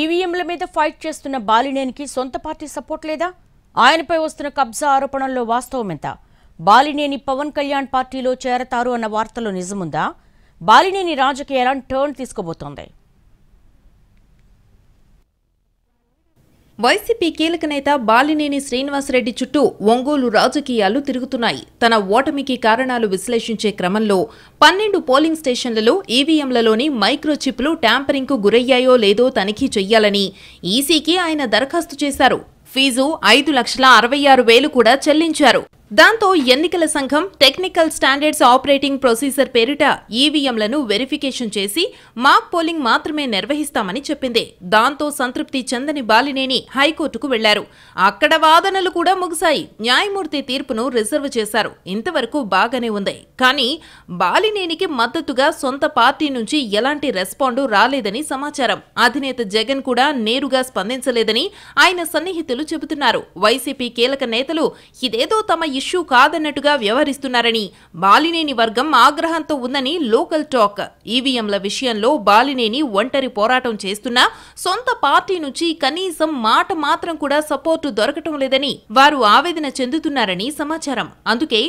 ఈవీఎంల మీద ఫైట్ చేస్తున్న బాలినేనికి సొంత పార్టీ సపోర్ట్ లేదా ఆయనపై వస్తున్న కబ్జా ఆరోపణల్లో వాస్తవమెంత బాలినేని పవన్ కళ్యాణ్ పార్టీలో చేరతారు అన్న వార్తలో నిజముందా బాలినేని రాజకీయాలను టర్న్ తీసుకోబోతోంది వైసీపీ కీలక నేత బాలినేని శ్రీనివాసరెడ్డి చుట్టూ ఒంగోలు రాజకీయాలు తిరుగుతున్నాయి తన ఓటమికి కారణాలు విశ్లేషించే క్రమంలో పన్నెండు పోలింగ్ స్టేషన్లలో ఈవీఎంలలోని మైక్రోచిప్లు ట్యాంపరింగ్కు గురయ్యాయో లేదో తనిఖీ చెయ్యాలని ఈసీకి ఆయన దరఖాస్తు చేశారు ఫీజు ఐదు లక్షల అరవై ఆరు వేలు కూడా చెల్లించారు దాంతో ఎన్నికల సంఘం టెక్నికల్ స్టాండర్డ్స్ ఆపరేటింగ్ ప్రొసీజర్ పేరిట ఈవీఎంలను వెరిఫికేషన్ చేసి మాక్ పోలింగ్ మాత్రమే నిర్వహిస్తామని చెప్పింది దాంతో సంతృప్తి చెందని బాలినేని హైకోర్టుకు వెళ్లారు అక్కడ వాదనలు కూడా ముగిశాయి న్యాయమూర్తి తీర్పును రిజర్వ్ చేశారు ఇంతవరకు బాగానే ఉంది కానీ బాలినేనికి మద్దతుగా సొంత పార్టీ నుంచి ఎలాంటి రెస్పాండు రాలేదని సమాచారం అధినేత జగన్ కూడా నేరుగా స్పందించలేదని ఆయన సన్నిహితులు చెబుతున్నారు వైసీపీ కీలక నేతలు ఇదేదో తమ ఇష్యూ కాదన్నట్టుగా వ్యవహరిస్తున్నారని బాలినేని వర్గం ఆగ్రహంతో ఉందని లోకల్ టాక్ ఈవీఎంల విషయంలో బాలినేని ఒంటరి పోరాటం చేస్తున్నా సొంత పార్టీ నుంచి కనీసం మాట మాత్రం కూడా సపోర్టు దొరకటం లేదని వారు ఆవేదన చెందుతున్నారని సమాచారం అందుకే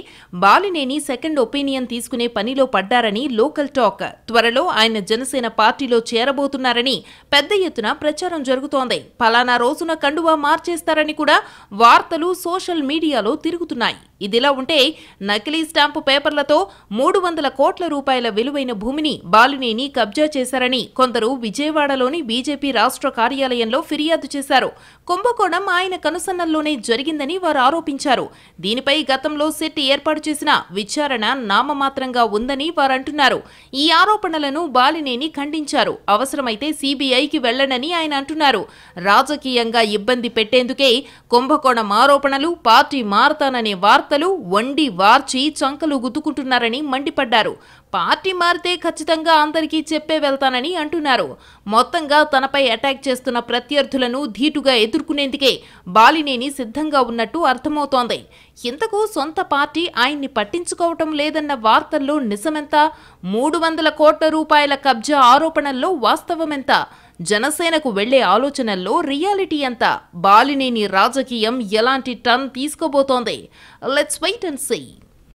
బాలినేని సెకండ్ ఒపీనియన్ తీసుకునే పనిలో పడ్డారని లోకల్ టాక్ త్వరలో ఆయన జనసేన పార్టీలో చేరబోతున్నారని పెద్ద ఎత్తున ప్రచారం జరుగుతోంది ఫలానా రోజున కండువా మార్చేస్తారని కూడా వార్తలు సోషల్ మీడియాలో తిరుగుతున్నాయి money. ఇదిలా ఉంటే నకిలీ స్టాంపు పేపర్లతో మూడు వందల కోట్ల రూపాయల విలువైన భూమిని బాలినేని కబ్జా చేశారని కొందరు విజయవాడలోని బీజేపీ రాష్ట్ర కార్యాలయంలో ఫిర్యాదు చేశారు కుంభకోణం ఆయన కనుసన్నల్లోనే జరిగిందని వారు ఆరోపించారు దీనిపై గతంలో సెట్ ఏర్పాటు చేసిన విచారణ నామమాత్రంగా ఉందని వారంటున్నారు ఈ ఆరోపణలను బాలినేని ఖండించారు అవసరమైతే సీబీఐకి వెళ్లనని ఆయన అంటున్నారు రాజకీయంగా ఇబ్బంది పెట్టేందుకే కుంభకోణం ఆరోపణలు పార్టీ మారతాననే వార్త వార్తలు వండి వార్చి చంకలు గుద్దుకుంటున్నారని మండిపడ్డారు పార్టీ మారితే ఖచ్చితంగా అందరికీ చెప్పే వెళ్తానని అంటున్నారు మొత్తంగా తనపై అటాక్ చేస్తున్న ప్రత్యర్థులను ధీటుగా ఎదుర్కొనేందుకే బాలినేని సిద్ధంగా ఉన్నట్టు అర్థమవుతోంది ఇంతకు సొంత పార్టీ ఆయన్ని పట్టించుకోవటం లేదన్న వార్తల్లో నిజమెంత మూడు వందల కోట్ల రూపాయల కబ్జా ఆరోపణల్లో వాస్తవమెంత జనసేనకు వెళ్లే ఆలోచనల్లో రియాలిటీ ఎంత బాలినేని రాజకీయం ఎలాంటి టర్న్ తీసుకోబోతోంది లెట్స్ వెయిట్ అండ్ సీ